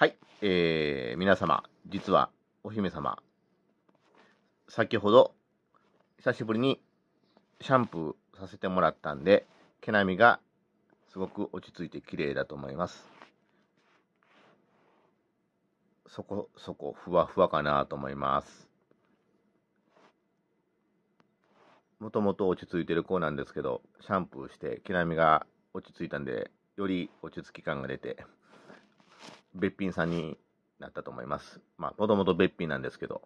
はい、えー、皆様、実はお姫様、先ほど、久しぶりにシャンプーさせてもらったんで、毛並みがすごく落ち着いて綺麗だと思います。そこそこふわふわかなと思います。もともと落ち着いてる子なんですけど、シャンプーして毛並みが落ち着いたんで、より落ち着き感が出て、べっぴんさんになったと思います。まあ、もともとべっぴんなんですけど。